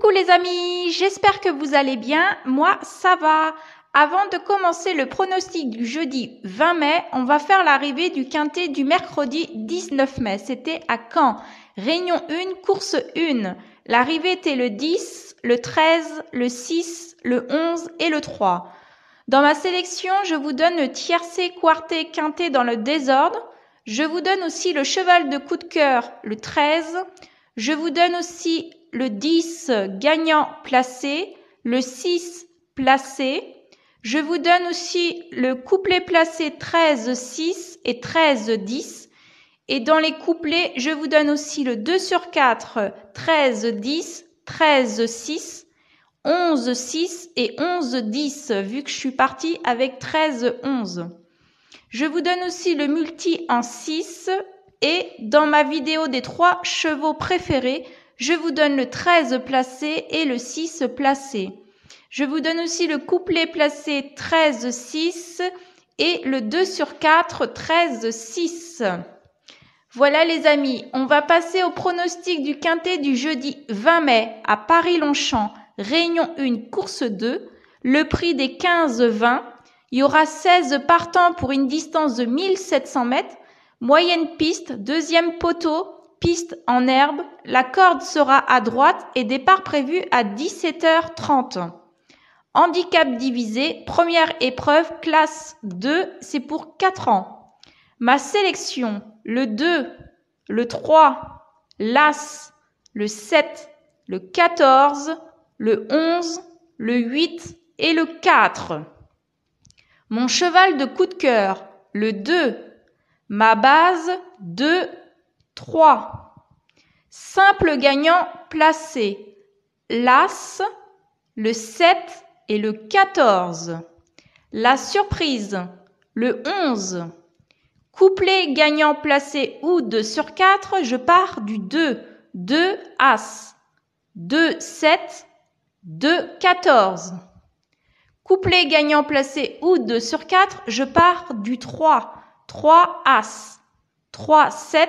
Coucou les amis, j'espère que vous allez bien. Moi, ça va. Avant de commencer le pronostic du jeudi 20 mai, on va faire l'arrivée du quintet du mercredi 19 mai. C'était à Caen. Réunion 1, course 1. L'arrivée était le 10, le 13, le 6, le 11 et le 3. Dans ma sélection, je vous donne le tiercé, quarté, quintet dans le désordre. Je vous donne aussi le cheval de coup de cœur, le 13. Je vous donne aussi le 10 gagnant placé, le 6 placé. Je vous donne aussi le couplet placé 13-6 et 13-10. Et dans les couplets, je vous donne aussi le 2 sur 4, 13-10, 13-6, 11-6 et 11-10, vu que je suis partie avec 13-11. Je vous donne aussi le multi en 6 et dans ma vidéo des 3 chevaux préférés, je vous donne le 13 placé et le 6 placé. Je vous donne aussi le couplet placé 13-6 et le 2 sur 4 13-6. Voilà les amis, on va passer au pronostic du quintet du jeudi 20 mai à Paris-Longchamp, réunion 1, course 2, le prix des 15-20. Il y aura 16 partants pour une distance de 1700 mètres, moyenne piste, deuxième poteau, piste en herbe, la corde sera à droite et départ prévu à 17h30. Handicap divisé, première épreuve, classe 2, c'est pour 4 ans. Ma sélection, le 2, le 3, l'As, le 7, le 14, le 11, le 8 et le 4. Mon cheval de coup de cœur, le 2. Ma base, 2, 3. Simple gagnant placé. L'As, le 7 et le 14. La surprise, le 11. Couplet gagnant placé ou 2 sur 4, je pars du 2. 2 As. 2 7, 2 14. Couplet gagnant placé ou 2 sur 4, je pars du 3. 3 As. 3 7,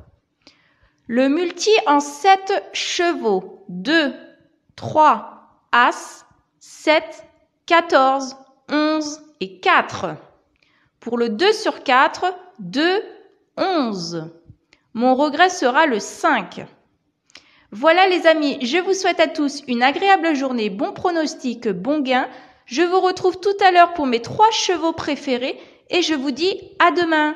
Le multi en 7 chevaux. 2, 3, As, 7, 14, 11 et 4. Pour le 2 sur 4, 2, 11. Mon regret sera le 5. Voilà les amis, je vous souhaite à tous une agréable journée, bon pronostic, bon gain. Je vous retrouve tout à l'heure pour mes 3 chevaux préférés et je vous dis à demain.